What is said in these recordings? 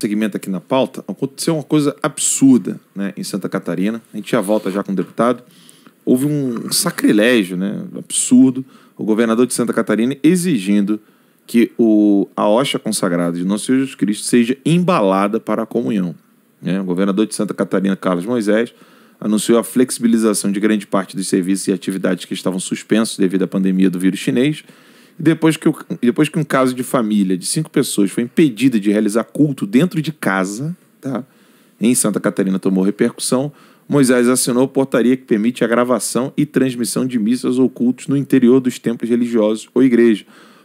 segmento aqui na pauta, aconteceu uma coisa absurda né, em Santa Catarina. A gente já volta já com o deputado. Houve um sacrilégio né, absurdo. O governador de Santa Catarina exigindo que o, a hoxa consagrada de Nosso Senhor Jesus Cristo seja embalada para a comunhão. Né? O governador de Santa Catarina, Carlos Moisés, anunciou a flexibilização de grande parte dos serviços e atividades que estavam suspensos devido à pandemia do vírus chinês e depois que, depois que um caso de família de cinco pessoas foi impedida de realizar culto dentro de casa, tá? em Santa Catarina tomou repercussão, Moisés assinou portaria que permite a gravação e transmissão de missas ou cultos no interior dos templos religiosos ou igreja.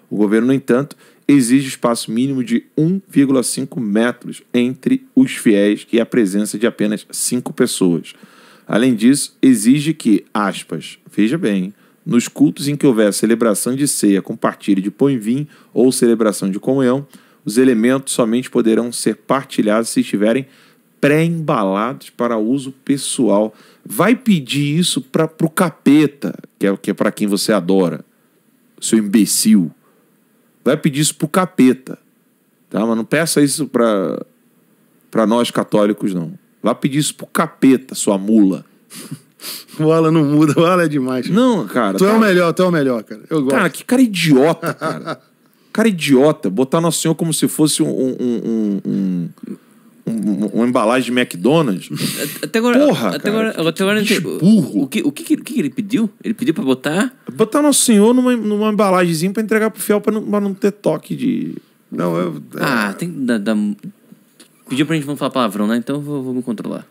O governo, no entanto, exige espaço mínimo de 1,5 metros entre os fiéis e a presença de apenas cinco pessoas. Além disso, exige que, aspas, veja bem, nos cultos em que houver celebração de ceia, partilha de pão e vinho ou celebração de comunhão, os elementos somente poderão ser partilhados se estiverem pré-embalados para uso pessoal. Vai pedir isso para o capeta, que é, que é para quem você adora, seu imbecil. Vai pedir isso para o capeta. Tá? Mas não peça isso para nós católicos, não. Vai pedir isso para o capeta, sua mula. O Alan não muda, o Alan é demais. Não, cara. Tu é o melhor, tu é o melhor, cara. Eu gosto. Cara, que cara idiota, cara. cara idiota. Botar Nosso Senhor como se fosse um, um, um, um, uma embalagem de McDonald's. Até agora. Porra, até cara, agora, até agora que burro. O, que, o que, que ele pediu? Ele pediu pra botar? Botar Nosso Senhor numa, numa embalagemzinha pra entregar pro fiel pra não, pra não ter toque de. Não, eu. Ah, tem da dar. Pediu pra gente não falar palavrão, né? Então eu vou, vou me controlar.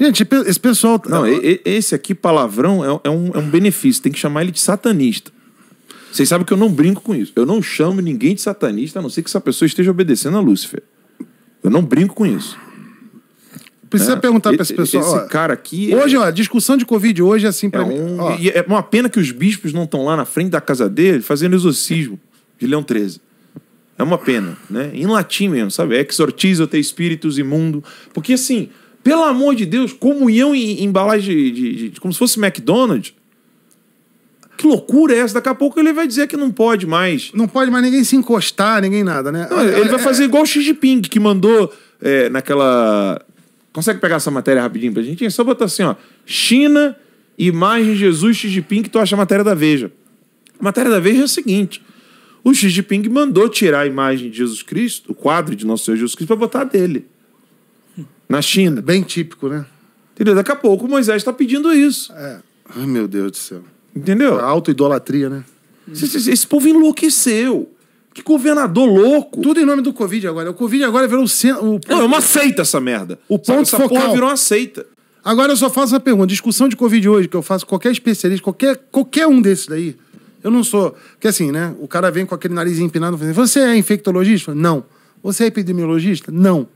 Gente, esse pessoal. Tá não, esse aqui, palavrão, é, é, um, é um benefício. Tem que chamar ele de satanista. Vocês sabem que eu não brinco com isso. Eu não chamo ninguém de satanista, a não ser que essa pessoa esteja obedecendo a Lúcifer. Eu não brinco com isso. Precisa é. perguntar para esse pessoal. Esse ó, cara aqui. Hoje, é... ó, a discussão de Covid hoje é assim para é mim. Um... é uma pena que os bispos não estão lá na frente da casa dele fazendo exorcismo de Leão 13. É uma pena, né? Em latim mesmo, sabe? Exortiza te espíritos imundo. Porque assim, pelo amor de Deus, comunhão em embalagem de, de, de, como se fosse McDonald's. Que loucura é essa? Daqui a pouco ele vai dizer que não pode mais. Não pode mais ninguém se encostar, ninguém nada, né? Não, ele é, vai é, fazer é. igual o Xi Jinping, que mandou é, naquela. Consegue pegar essa matéria rapidinho pra gente? É só botar assim, ó. China, imagem Jesus Xi Jinping, que tu acha a matéria da Veja. A matéria da Veja é o seguinte: o Xi Jinping mandou tirar a imagem de Jesus Cristo, o quadro de Nosso Senhor Jesus Cristo, para botar dele. Na China. É bem típico, né? Entendeu? Daqui a pouco Moisés está pedindo isso. É. Ai, meu Deus do céu. Entendeu? A auto-idolatria, né? Esse, esse, esse, povo enlouqueceu. Que governador louco. Tudo em nome do Covid agora. O Covid agora virou o O... Não, é uma seita essa merda. O ponto focal. porra virou uma seita. Agora eu só faço uma pergunta. Discussão de Covid hoje, que eu faço qualquer especialista, qualquer, qualquer um desses daí. Eu não sou. Porque assim, né? O cara vem com aquele nariz empinado e fala assim, você é infectologista? Não. Você é epidemiologista? Não.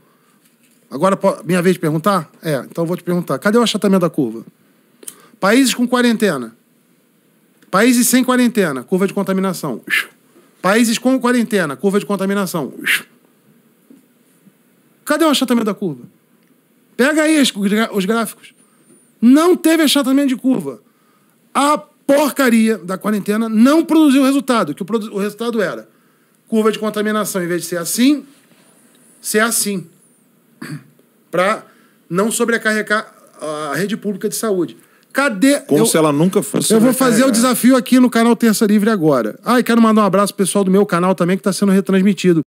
Agora, minha vez de perguntar? É, então eu vou te perguntar. Cadê o achatamento da curva? Países com quarentena. Países sem quarentena, curva de contaminação. Países com quarentena, curva de contaminação. Cadê o achatamento da curva? Pega aí os gráficos. Não teve achatamento de curva. A porcaria da quarentena não produziu resultado, que o, o resultado era curva de contaminação, em vez de ser assim, ser assim para não sobrecarregar a rede pública de saúde. Cadê? Como eu, se ela nunca fosse. Eu vou fazer o desafio aqui no canal Terça Livre agora. Ah, e quero mandar um abraço pro pessoal do meu canal também que está sendo retransmitido.